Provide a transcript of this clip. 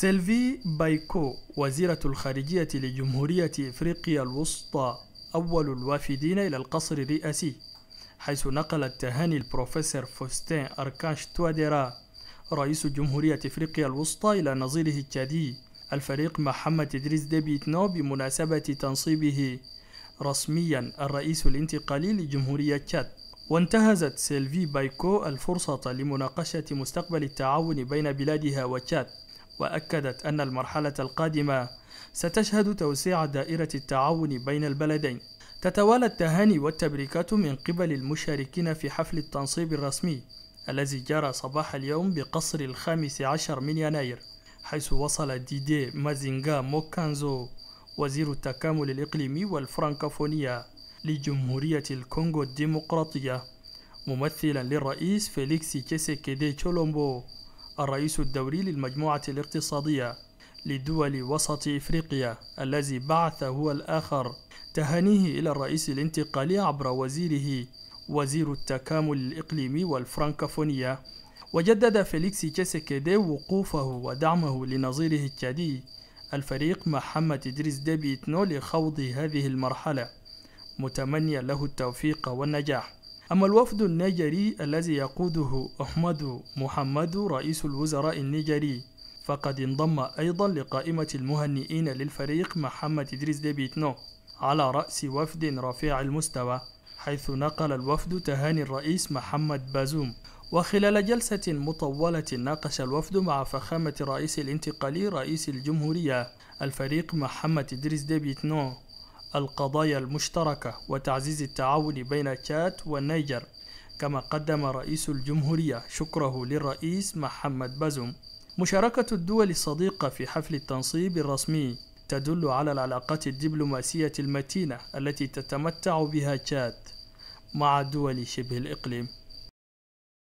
سيلفي بايكو وزيرة الخارجية لجمهورية إفريقيا الوسطى أول الوافدين إلى القصر الرئاسي حيث نقلت تهاني البروفيسور فوستين أركاش تواديرا رئيس جمهورية إفريقيا الوسطى إلى نظيره التشادي الفريق محمد إدريس ديبيتنو بمناسبة تنصيبه رسميا الرئيس الانتقالي لجمهورية تشاد وانتهزت سيلفي بايكو الفرصة لمناقشة مستقبل التعاون بين بلادها وتشاد وأكدت أن المرحلة القادمة ستشهد توسيع دائرة التعاون بين البلدين تتوالى التهاني والتبريكات من قبل المشاركين في حفل التنصيب الرسمي الذي جرى صباح اليوم بقصر الخامس عشر من يناير حيث وصل ديدي مازينغا موكانزو وزير التكامل الإقليمي والفرانكفونية لجمهورية الكونغو الديمقراطية ممثلا للرئيس فيليكس تشيسيكيدي تشولومبو الرئيس الدوري للمجموعة الاقتصادية لدول وسط إفريقيا الذي بعث هو الآخر تهانيه إلى الرئيس الانتقالي عبر وزيره وزير التكامل الإقليمي والفرنكفونية وجدد فيليكس تشيسكيدي وقوفه ودعمه لنظيره التشادي الفريق محمد إدريس ديبيتنو لخوض هذه المرحلة متمنيا له التوفيق والنجاح أما الوفد النيجري الذي يقوده أحمد محمد رئيس الوزراء النيجري فقد انضم أيضا لقائمة المهنئين للفريق محمد إدريس ديبيتنو على رأس وفد رفيع المستوى حيث نقل الوفد تهاني الرئيس محمد بازوم وخلال جلسة مطولة ناقش الوفد مع فخامة رئيس الانتقالي رئيس الجمهورية الفريق محمد إدريس ديبيتنو القضايا المشتركة وتعزيز التعاون بين تشاد والنيجر كما قدم رئيس الجمهورية شكره للرئيس محمد بازوم مشاركة الدول الصديقة في حفل التنصيب الرسمي تدل على العلاقات الدبلوماسية المتينة التي تتمتع بها تشاد مع دول شبه الإقليم